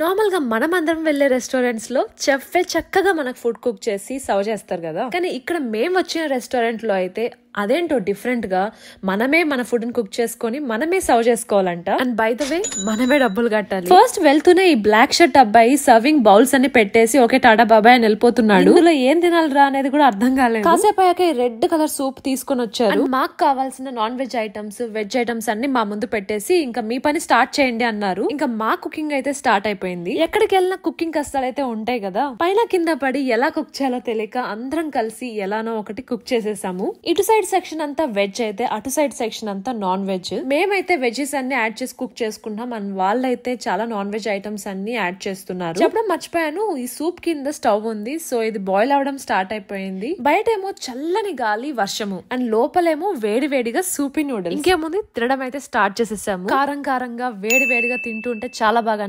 నార్మల్గా మనం అందరం రెస్టారెంట్స్ లో చెఫ్వే చక్కగా మనకు ఫుడ్ కుక్ చేసి సర్వ్ చేస్తారు కదా కానీ ఇక్కడ మేము వచ్చిన రెస్టారెంట్లో అయితే అదేంటో డిఫరెంట్గా మనమే మన ఫుడ్ని కుక్ చేసుకొని మనమే సర్వ్ చేసుకోవాలంట అండ్ బై ద వే మనమే డబ్బులు కట్టాలి ఫస్ట్ వెళ్తూనే ఈ బ్లాక్ షర్ట్ అబ్బాయి సర్వింగ్ బౌల్స్ అన్ని పెట్టేసి ఒకే టాటా బాబాయ్ అని వెళ్ళిపోతున్నాడు ఇందులో ఏం రా అనేది కూడా అర్థం కాలేదు కాసేపు అయ్యాక రెడ్ కలర్ సూప్ తీసుకొని వచ్చారు మాకు కావాల్సిన non veg items veg items అన్ని మా ముందు పెట్టేసి ఇంకా మీ పని స్టార్ట్ చేయండి అన్నారు ఇంకా మా కుకింగ్ అయితే స్టార్ట్ అయిపోయింది ఎక్కడికి వెళ్ళినా కుకింగ్ కష్టాలు అయితే ఉంటాయి కదా పైన కింద పడి ఎలా కుక్ చేయాలో తెలియక అందరం కలిసి ఎలానో ఒకటి కుక్ చేసేసాము ఇటు సైడ్ సెక్షన్ అంతా వెజ్ అయితే అటు సైడ్ సెక్షన్ అంతా నాన్ వెజ్ మేమైతే వెజెస్ అన్ని యాడ్ చేసి కుక్ చేసుకుంటాం అండ్ వాళ్ళైతే చాలా నాన్ వెజ్ ఐటమ్స్ అన్ని యాడ్ చేస్తున్నారు చెప్పడం మర్చిపోయాను ఈ సూప్ కింద స్టవ్ ఉంది సో ఇది బాయిల్ అవడం స్టార్ట్ అయిపోయింది బయట ఏమో చల్లని గాలి వర్షము అండ్ లోపలేమో వేడి వేడిగా సూపీ నూడిల్స్ ఇంకేముంది తినడం అయితే స్టార్ట్ చేసేసాము కారం కారంగా వేడి వేడిగా ఉంటే చాలా బాగా